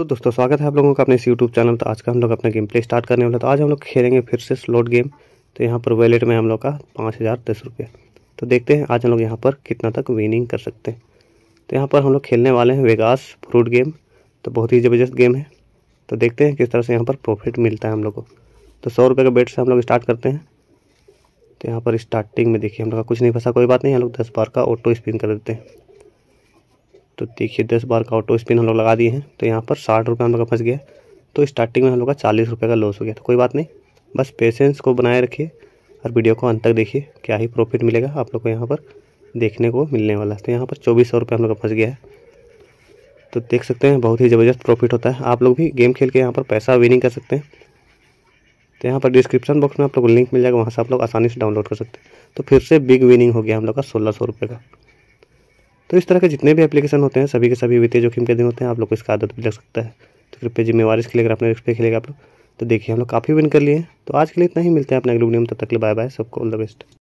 तो दोस्तों स्वागत है आप लोगों का अपने इस यूट्यूब चैनल तो आज का हम लोग अपना गेम प्ले स्टार्ट करने वाले तो आज हम लोग खेलेंगे फिर से स्लोट गेम तो यहाँ पर वैलेट में हम लोग का पाँच हज़ार दस रुपये तो देखते हैं आज हम लोग यहाँ पर कितना तक विनिंग कर सकते हैं तो यहाँ पर हम लोग खेलने वाले हैं वेगास फ्रूट गेम तो बहुत ही ज़बरदस्त गेम है तो देखते हैं किस तरह से यहाँ पर प्रॉफिट मिलता है हम लोग को तो सौ रुपये का बेट से हम लोग स्टार्ट करते हैं तो यहाँ पर स्टार्टिंग में देखिए हम लोग का कुछ नहीं फंसा कोई बात नहीं हम लोग दस बार का ऑटो स्पिन कर देते हैं तो देखिए दस बार का ऑटो स्पिन हम लोग लगा दिए हैं तो यहाँ पर साठ रुपये हम लोग का फंस गया तो स्टार्टिंग में हम लोग का चालीस रुपये का लॉस हो गया तो कोई बात नहीं बस पेशेंस को बनाए रखिए और वीडियो को अंत तक देखिए क्या ही प्रॉफिट मिलेगा आप लोग को यहाँ पर देखने को मिलने वाला है तो यहाँ पर चौबीस सौ रुपये हम लोग का फंस गया है तो देख सकते हैं बहुत ही ज़बरदस्त प्रॉफिट होता है आप लोग भी गेम खेल के यहाँ पर पैसा विनिंग कर सकते हैं तो यहाँ पर डिस्क्रिप्शन बॉक्स में आप लोग लिंक मिल जाएगा वहाँ से आप लोग आसानी से डाउनलोड कर सकते हैं तो फिर से बिग विनिंग हो गया हम लोग का सोलह सौ रुपये का तो इस तरह के जितने भी एप्लीकेशन होते हैं सभी के सभी वित्तीय जोखिम के दिन होते हैं आप लोग को इसका आदत भी लग सकता है तो कृपया इसके लिए अगर अपने रिस्क पे खेलेगा आप लोग तो देखिए हम लोग काफ़ी विन कर लिए तो आज के लिए इतना ही मिलते हैं अपने अगले वीडियो में तब तक बाय बाय सबको ऑल द बेस्ट